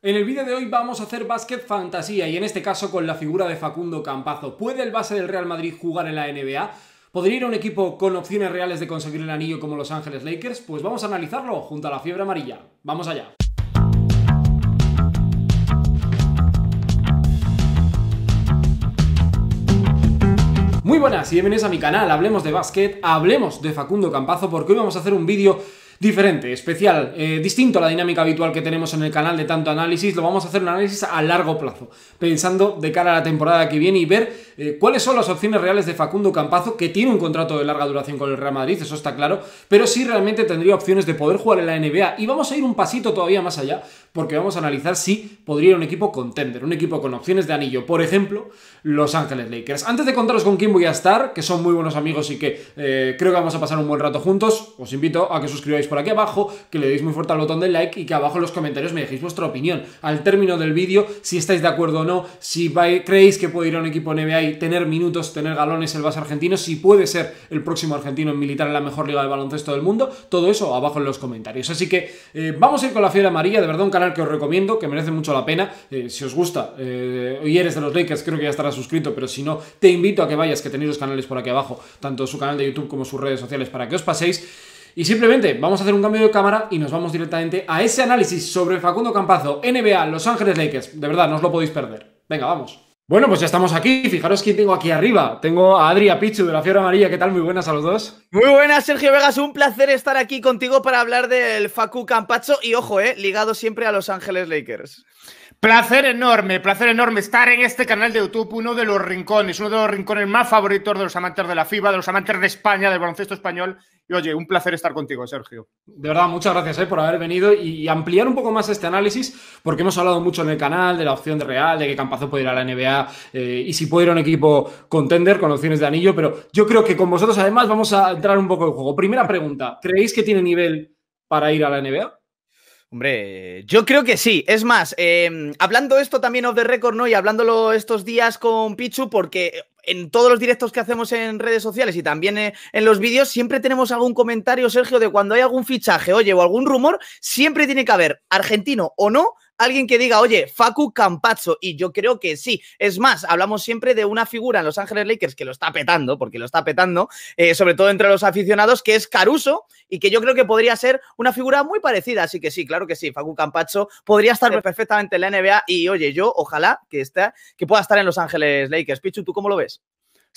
En el vídeo de hoy vamos a hacer básquet fantasía y en este caso con la figura de Facundo Campazo. ¿Puede el base del Real Madrid jugar en la NBA? ¿Podría ir a un equipo con opciones reales de conseguir el anillo como Los Ángeles Lakers? Pues vamos a analizarlo junto a la fiebre amarilla. Vamos allá. Muy buenas y bienvenidos a mi canal, hablemos de básquet, hablemos de Facundo Campazo porque hoy vamos a hacer un vídeo diferente, especial, eh, distinto a la dinámica habitual que tenemos en el canal de tanto análisis. Lo vamos a hacer un análisis a largo plazo, pensando de cara a la temporada que viene y ver eh, cuáles son las opciones reales de Facundo Campazo, que tiene un contrato de larga duración con el Real Madrid, eso está claro, pero sí realmente tendría opciones de poder jugar en la NBA. Y vamos a ir un pasito todavía más allá, porque vamos a analizar si podría ir un equipo contender, un equipo con opciones de anillo, por ejemplo, Los Ángeles Lakers. Antes de contaros con quién voy a estar, que son muy buenos amigos y que eh, creo que vamos a pasar un buen rato juntos, os invito a que suscribáis por aquí abajo, que le deis muy fuerte al botón de like y que abajo en los comentarios me dejéis vuestra opinión al término del vídeo, si estáis de acuerdo o no, si creéis que puede ir a un equipo NBA y tener minutos, tener galones el base argentino, si puede ser el próximo argentino en militar en la mejor liga de baloncesto del mundo, todo eso abajo en los comentarios. Así que eh, vamos a ir con la fiebre amarilla, de verdad un canal que os recomiendo, que merece mucho la pena. Eh, si os gusta eh, y eres de los Lakers, creo que ya estarás suscrito, pero si no, te invito a que vayas, que tenéis los canales por aquí abajo, tanto su canal de YouTube como sus redes sociales, para que os paséis. Y simplemente vamos a hacer un cambio de cámara y nos vamos directamente a ese análisis sobre Facundo Campazo, NBA, Los Ángeles Lakers. De verdad, no os lo podéis perder. Venga, vamos. Bueno, pues ya estamos aquí. Fijaros quién tengo aquí arriba. Tengo a Adria Pichu de la Fiera Amarilla. ¿Qué tal? Muy buenas a los dos. Muy buenas, Sergio Vegas. Un placer estar aquí contigo para hablar del Facu Campacho. Y ojo, eh, ligado siempre a Los Ángeles Lakers. Placer enorme, placer enorme estar en este canal de YouTube, uno de los rincones, uno de los rincones más favoritos de los amantes de la FIBA, de los amantes de España, del baloncesto español. Y oye, un placer estar contigo, Sergio. De verdad, muchas gracias eh, por haber venido y ampliar un poco más este análisis, porque hemos hablado mucho en el canal de la opción de Real, de que Campazo puede ir a la NBA eh, y si puede ir a un equipo contender con opciones de anillo, pero yo creo que con vosotros además vamos a entrar un poco en juego. Primera pregunta, ¿creéis que tiene nivel para ir a la NBA? Hombre, yo creo que sí. Es más, em, hablando esto también off the record, ¿no? Y hablándolo estos días con Pichu, porque en todos los directos que hacemos en redes sociales y también eh, en los vídeos, siempre tenemos algún comentario, Sergio, de cuando hay algún fichaje, oye, o algún rumor, siempre tiene que haber, argentino o no, alguien que diga, oye, Facu Campazzo, y yo creo que sí. Es más, hablamos siempre de una figura en Los Ángeles Lakers que lo está petando, porque lo está petando, eh, sobre todo entre los aficionados, que es Caruso, y que yo creo que podría ser una figura muy parecida. Así que sí, claro que sí, Facu Campazzo podría estar perfectamente en la NBA, y oye, yo ojalá que, esté, que pueda estar en Los Ángeles Lakers. Pichu, ¿tú cómo lo ves?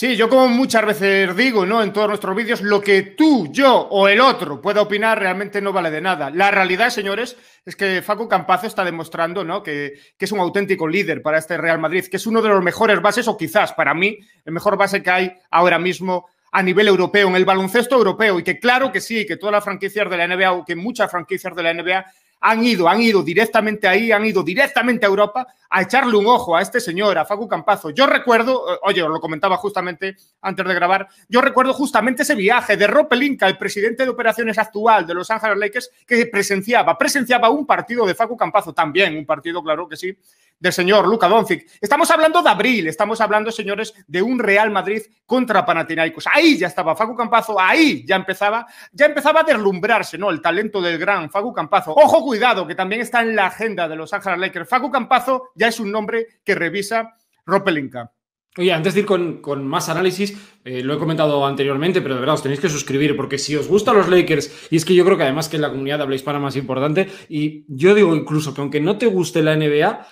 Sí, yo como muchas veces digo, ¿no? En todos nuestros vídeos, lo que tú, yo o el otro pueda opinar realmente no vale de nada. La realidad, señores, es que Facu Campazo está demostrando, ¿no? Que, que es un auténtico líder para este Real Madrid, que es uno de los mejores bases, o quizás para mí, el mejor base que hay ahora mismo a nivel europeo, en el baloncesto europeo, y que claro que sí, que todas las franquicias de la NBA, o que muchas franquicias de la NBA han ido, han ido directamente ahí, han ido directamente a Europa a echarle un ojo a este señor, a Facu Campazo. Yo recuerdo, eh, oye, os lo comentaba justamente antes de grabar, yo recuerdo justamente ese viaje de Ropelinka, el presidente de operaciones actual de Los Ángeles Lakers, que presenciaba, presenciaba un partido de Facu Campazo también, un partido, claro que sí, del señor Luca Doncic. Estamos hablando de abril, estamos hablando, señores, de un Real Madrid contra Panathinaikos. Ahí ya estaba Facu Campazo, ahí ya empezaba, ya empezaba a deslumbrarse, ¿no? El talento del gran Facu Campazo. Ojo, cuidado, que también está en la agenda de los Ángeles Lakers. Facu Campazo ya es un nombre que revisa Ropelinka. Oye, antes de ir con, más análisis, eh, lo he comentado anteriormente, pero de verdad os tenéis que suscribir porque si os gustan los Lakers, y es que yo creo que además que es la comunidad de habla hispana más importante, y yo digo incluso que aunque no te guste la NBA,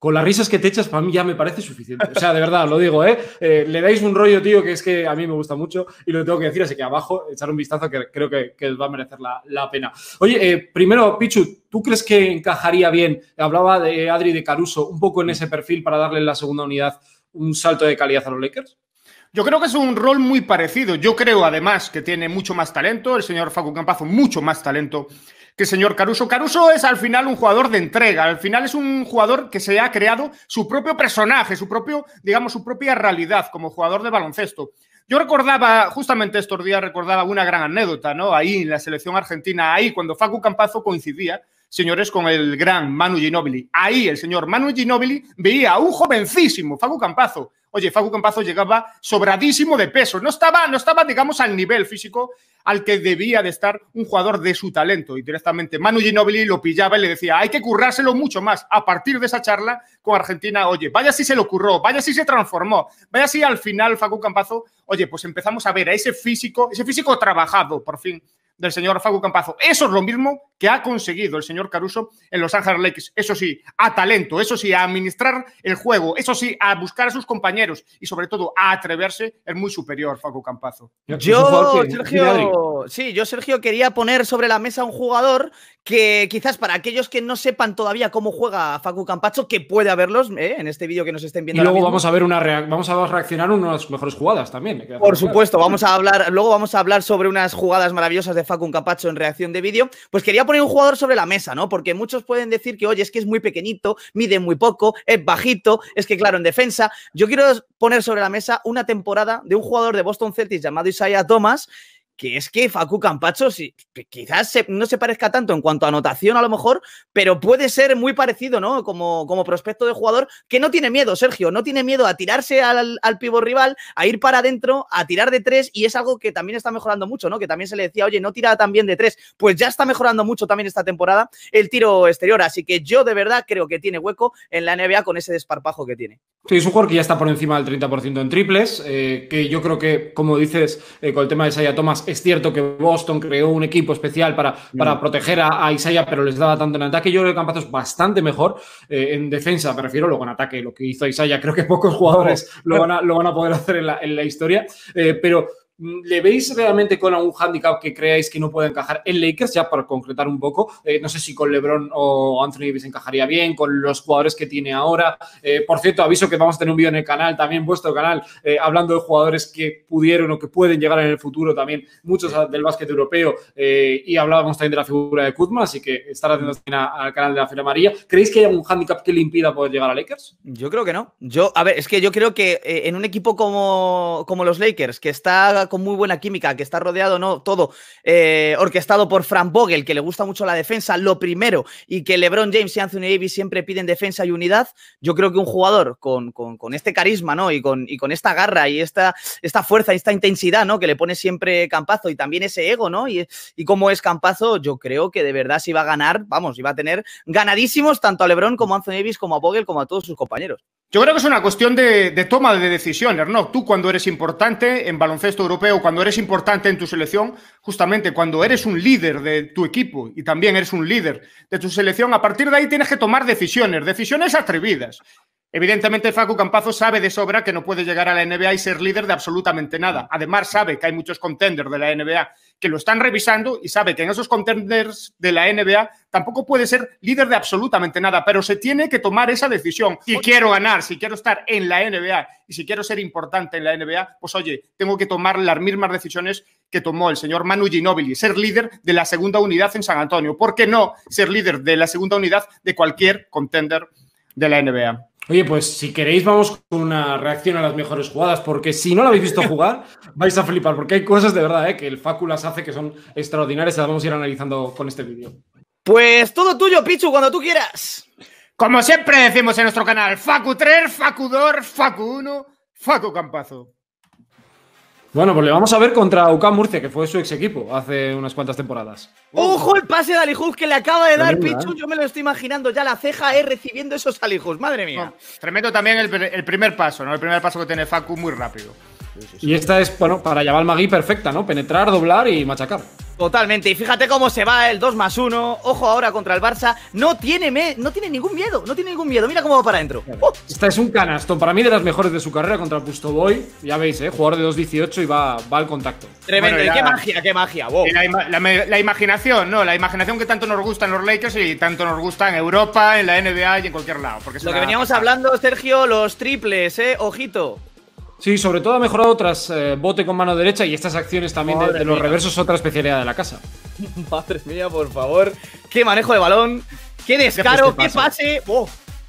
con las risas que te echas, para mí ya me parece suficiente. O sea, de verdad, lo digo, ¿eh? ¿eh? Le dais un rollo, tío, que es que a mí me gusta mucho y lo tengo que decir, así que abajo, echar un vistazo que creo que, va a merecer la, pena. Oye, eh, primero, Pichu, ¿tú crees que encajaría bien? Hablaba de Adri de Caruso, un poco en ese perfil para darle en la segunda unidad un salto de calidad a los Lakers. Yo creo que es un rol muy parecido. Yo creo, además, que tiene mucho más talento, el señor Facu Campazo, mucho más talento que señor Caruso. Caruso es al final un jugador de entrega, al final es un jugador que se ha creado su propio personaje, su propio, digamos, su propia realidad como jugador de baloncesto. Yo recordaba, justamente estos días recordaba una gran anécdota, ¿no? Ahí en la selección argentina, ahí cuando Facu Campazo coincidía, señores, con el gran Manu Ginobili. Ahí el señor Manu Ginobili veía a un jovencísimo Facu Campazo, Oye, Facu Campazo llegaba sobradísimo de peso. No estaba, no estaba, digamos, al nivel físico al que debía de estar un jugador de su talento. Y directamente Manu Ginobili lo pillaba y le decía, hay que currárselo mucho más. A partir de esa charla con Argentina, oye, vaya si se lo curró, vaya si se transformó, vaya si al final Facu Campazo, oye, pues empezamos a ver a ese físico, ese físico trabajado, por fin, del señor Facu Campazo. Eso es lo mismo que ha conseguido el señor Caruso en Los Ángeles Lakes, Eso sí, a talento, eso sí, a administrar el juego, eso sí, a buscar a sus compañeros y sobre todo a atreverse es muy superior, Facu Campazo. Yo, Sergio, sí, yo, Sergio, quería poner sobre la mesa un jugador que quizás para aquellos que no sepan todavía cómo juega Facu Campacho, que puede haberlos eh, en este vídeo que nos estén viendo. Y luego vamos a ver una vamos a reaccionar unas mejores jugadas también. Por supuesto, vamos a hablar, luego vamos a hablar sobre unas jugadas maravillosas de Facu Campacho en reacción de vídeo. Pues quería poner un jugador sobre la mesa, ¿no? Porque muchos pueden decir que, oye, es que es muy pequeñito, mide muy poco, es bajito, es que, claro, en defensa. Yo quiero poner sobre la mesa una temporada de un jugador de Boston Celtics llamado Isaiah Thomas, que es que Facu Campacho quizás no se parezca tanto en cuanto a anotación a lo mejor, pero puede ser muy parecido, ¿no? Como, como prospecto de jugador que no tiene miedo, Sergio, no tiene miedo a tirarse al, al pivo rival, a ir para adentro, a tirar de tres y es algo que también está mejorando mucho, ¿no? Que también se le decía, oye, no tira tan bien de tres, pues ya está mejorando mucho también esta temporada el tiro exterior, así que yo de verdad creo que tiene hueco en la NBA con ese desparpajo que tiene. Sí, es un jugador que ya está por encima del 30% en triples, eh, que yo creo que, como dices, eh, con el tema de Saya Thomas, es cierto que Boston creó un equipo especial para, para mm. proteger a, Isaya, Isaiah, pero les daba tanto en ataque. Yo creo que Campazo es bastante mejor eh, en defensa, me refiero luego en ataque, lo que hizo Isaiah. Creo que pocos jugadores lo, van a, lo van a poder hacer en la, historia. Eh, pero ¿Le veis realmente con algún handicap que creáis que no puede encajar en Lakers? Ya para concretar un poco, eh, no sé si con LeBron o Anthony Davis encajaría bien, con los jugadores que tiene ahora. Eh, por cierto, aviso que vamos a tener un vídeo en el canal, también vuestro canal, eh, hablando de jugadores que pudieron o que pueden llegar en el futuro también, muchos del básquet europeo, y hablábamos también de la figura de Kuzma, así que estar atentos al canal de la Fila María. ¿Creéis que hay algún handicap que le impida poder llegar a Lakers? Yo creo que no. Yo, a ver, es que yo creo que en un equipo como, como los Lakers, que está con muy buena química, que está rodeado, no todo, eh, orquestado por Frank Vogel, que le gusta mucho la defensa, lo primero, y que LeBron James y Anthony Davis siempre piden defensa y unidad. Yo creo que un jugador con, este carisma, ¿no? Y con, y con esta garra y esta, esta fuerza y esta intensidad, ¿no? Que le pone siempre Campazo y también ese ego, ¿no? Y, y como es Campazo, yo creo que de verdad si va a ganar, vamos, iba a tener ganadísimos tanto a LeBron como a Anthony Davis, como a Vogel, como a todos sus compañeros. Yo creo que es una cuestión de, de toma de decisiones, ¿no? Tú cuando eres importante en baloncesto europeo, cuando eres importante en tu selección, justamente cuando eres un líder de tu equipo y también eres un líder de tu selección, a partir de ahí tienes que tomar decisiones, decisiones atrevidas. Evidentemente, Facu Campazo sabe de sobra que no puede llegar a la NBA y ser líder de absolutamente nada. Además, sabe que hay muchos contenders de la NBA que lo están revisando y sabe que en esos contenders de la NBA tampoco puede ser líder de absolutamente nada, pero se tiene que tomar esa decisión. Si quiero ganar, si quiero estar en la NBA y si quiero ser importante en la NBA, pues oye, tengo que tomar las mismas decisiones que tomó el señor Manu Ginóbili, ser líder de la segunda unidad en San Antonio. ¿Por qué no ser líder de la segunda unidad de cualquier contender de la NBA? Oye, pues si queréis, vamos con una reacción a las mejores jugadas, porque si no la habéis visto jugar, vais a flipar, porque hay cosas de verdad ¿eh? que el Facu las hace que son extraordinarias. Las vamos a ir analizando con este vídeo. Pues todo tuyo, Pichu, cuando tú quieras. Como siempre decimos en nuestro canal, Facu 3, Facu 2, Facu 1, Facu Campazo. Bueno, pues le vamos a ver contra UCAM Murcia, que fue su ex equipo hace unas cuantas temporadas. ¡Ojo el pase de Alijuz que le acaba de dar Pichu! ¿eh? Yo me lo estoy imaginando ya la ceja es eh, recibiendo esos Alijuz, madre mía. tremendo también el, primer paso, ¿no? El primer paso que tiene Facu muy rápido. Y esta es, bueno, para al Magui perfecta, ¿no? Penetrar, doblar y machacar. Totalmente, y fíjate cómo se va el 2 más 1. Ojo ahora contra el Barça. No tiene, no tiene ningún miedo, no tiene ningún miedo. Mira cómo va para adentro. Oh. Esta es un canastón, para mí de las mejores de su carrera contra el Pustoboy. Ya veis, ¿eh? jugador de 2-18 y va, va al contacto. Tremendo, qué magia, qué magia. La, imaginación, ¿no? La imaginación que tanto nos gusta en los Lakers y tanto nos gusta en Europa, en la NBA y en cualquier lado. Lo que veníamos hablando, Sergio, los triples, ¿eh? Ojito. Sí, sobre todo ha mejorado tras eh, bote con mano derecha y estas acciones también de, los reversos, otra especialidad de la casa. Madre mía, por favor. Qué manejo de balón, qué pues, descaro, qué, pase.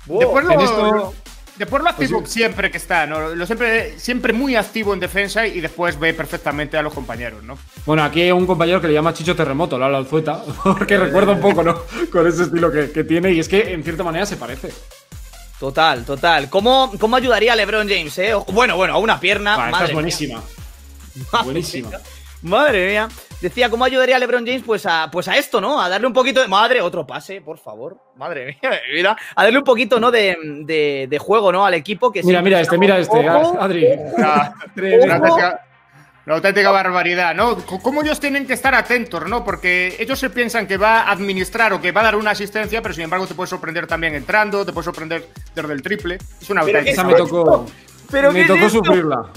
Después lo, después activo siempre que está, ¿no? Lo siempre, siempre muy activo en defensa y después ve perfectamente a los compañeros, ¿no? Bueno, aquí hay un compañero que le llama Chicho Terremoto, la Alzueta, porque eh. recuerda un poco, ¿no? Con ese estilo que tiene y es que en cierta manera se parece. Total, total. ¿Cómo, ayudaría a LeBron James? Eh? Bueno, bueno, a una pierna. Ah, esta es buenísima. Buenísima. Madre mía. Decía, ¿cómo ayudaría a LeBron James? Pues a, pues a esto, ¿no? A darle un poquito de. Madre, otro pase, por favor. Madre mía, mira. A darle un poquito, ¿no? De, juego, ¿no? Al equipo que Mira, mira este, mira este, Adri. Gracias. La auténtica barbaridad, ¿no? ¿Cómo ellos tienen que estar atentos, ¿no? Porque ellos se piensan que va a administrar o que va a dar una asistencia, pero sin embargo te puede sorprender también entrando, te puede sorprender desde el triple. Es una auténtica. Esa me tocó. ¿Pero me tocó sufrirla.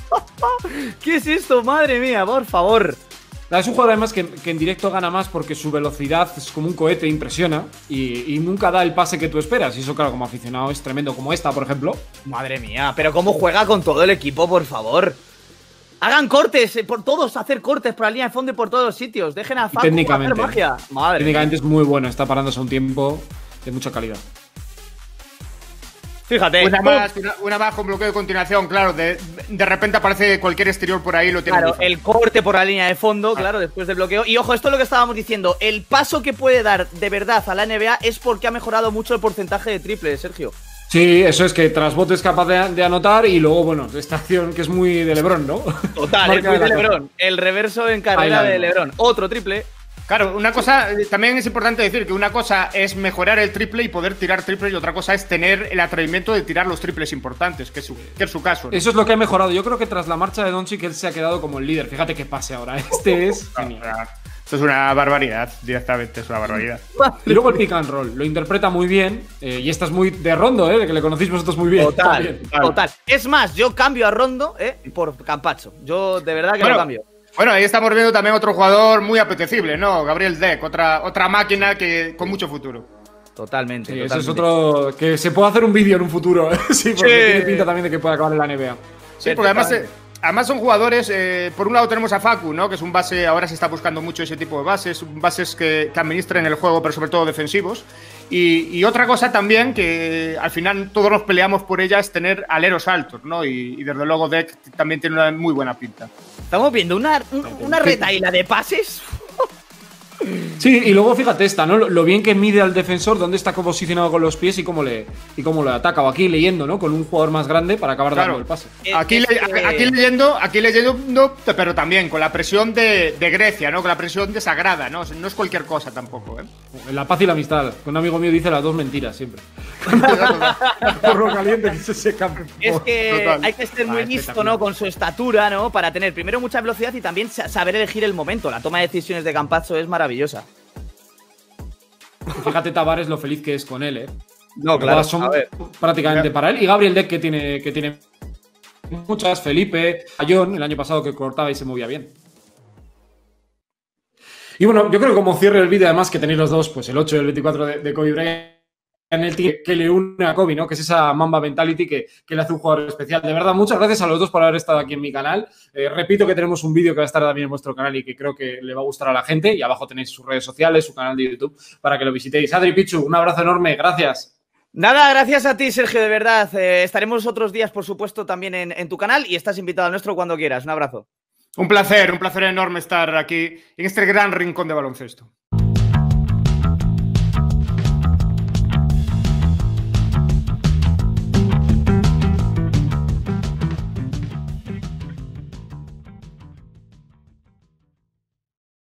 ¿Qué es esto? Madre mía, por favor. Es un jugador además que, en directo gana más porque su velocidad es como un cohete, impresiona y, y, nunca da el pase que tú esperas. Y eso, claro, como aficionado es tremendo, como esta, por ejemplo. Madre mía, pero cómo juega con todo el equipo, por favor. Hagan cortes, eh, por todos, hacer cortes por la línea de fondo y por todos los sitios. Dejen a Facu técnicamente, magia. técnicamente es muy bueno, está parándose un tiempo de mucha calidad. Fíjate. Una más, una, con bloqueo de continuación, claro. De, repente aparece cualquier exterior por ahí, lo tiene. Claro, el corte por la línea de fondo, claro, después del bloqueo. Y ojo, esto es lo que estábamos diciendo. El paso que puede dar de verdad a la NBA es porque ha mejorado mucho el porcentaje de triples, Sergio. Sí, eso es que bote es capaz de, anotar y luego, bueno, esta acción que es muy de Lebron, ¿no? Total, es muy de Lebron. El reverso en carrera de Lebron. Otro triple. Claro, una cosa, eh, también es importante decir que una cosa es mejorar el triple y poder tirar triple y otra cosa es tener el atrevimiento de tirar los triples importantes, que es su, caso. Eso es lo que ha mejorado. Yo creo que tras la marcha de Doncic él se ha quedado como el líder. Fíjate qué pase ahora. Este es... Esto es una barbaridad, directamente es una barbaridad. Y luego el pick and roll, lo interpreta muy bien. Eh, y esta es muy de Rondo, ¿eh? que le conocéis vosotros muy bien. Total, total. Es más, yo cambio a Rondo ¿eh? por Campacho. Yo de verdad que bueno, lo cambio. Bueno, ahí estamos viendo también otro jugador muy apetecible, ¿no? Gabriel Deck, otra, otra máquina que con mucho futuro. Totalmente, Eso es otro. Que se puede hacer un vídeo en un futuro. ¿eh? sí, porque tiene pinta también de que pueda acabar en la NBA. Sí, porque además. Además son jugadores, eh, por un lado tenemos a Facu, ¿no? que es un base, ahora se está buscando mucho ese tipo de bases, bases que, que administren el juego, pero sobre todo defensivos. Y, otra cosa también, que al final todos nos peleamos por ella, es tener aleros altos, ¿no? y, desde luego Deck también tiene una muy buena pinta. Estamos viendo una, una retaila de pases Sí, y luego fíjate esta, ¿no? Lo, bien que mide al defensor, dónde está posicionado con los pies y cómo le y cómo ataca. O aquí leyendo, ¿no? Con un jugador más grande para acabar dando el pase. Aquí, aquí leyendo, aquí leyendo, pero también con la presión de, Grecia, ¿no? Con la presión de Sagrada, ¿no? no es cualquier cosa tampoco, ¿eh? La paz y la amistad. Un amigo mío dice las dos mentiras siempre. Porro caliente que se seca. Es que hay que ser muy ah, listo, ¿no? Con su estatura, ¿no? Para tener primero mucha velocidad y también saber elegir el momento. La toma de decisiones de Campazzo es maravillosa. Fíjate Tavares lo feliz que es con él, ¿eh? No, claro. prácticamente para él. Y Gabriel Deck que tiene, que tiene muchas. Felipe, Ayón, el año pasado que cortaba y se movía bien. Y bueno, yo creo que como cierre el vídeo, además que tenéis los dos, pues el 8 y el 24 de, de Kobe que, le une a Kobe, ¿no? Que es esa Mamba Mentality que, le hace un jugador especial. De verdad, muchas gracias a los dos por haber estado aquí en mi canal. Eh, repito que tenemos un vídeo que va a estar también en vuestro canal y que creo que le va a gustar a la gente. Y abajo tenéis sus redes sociales, su canal de YouTube, para que lo visitéis. Adri Pichu, un abrazo enorme, gracias. Nada, gracias a ti, Sergio, de verdad. Eh, estaremos otros días, por supuesto, también en, en tu canal y estás invitado a nuestro cuando quieras. Un abrazo. Un placer, un placer enorme estar aquí en este gran rincón de baloncesto.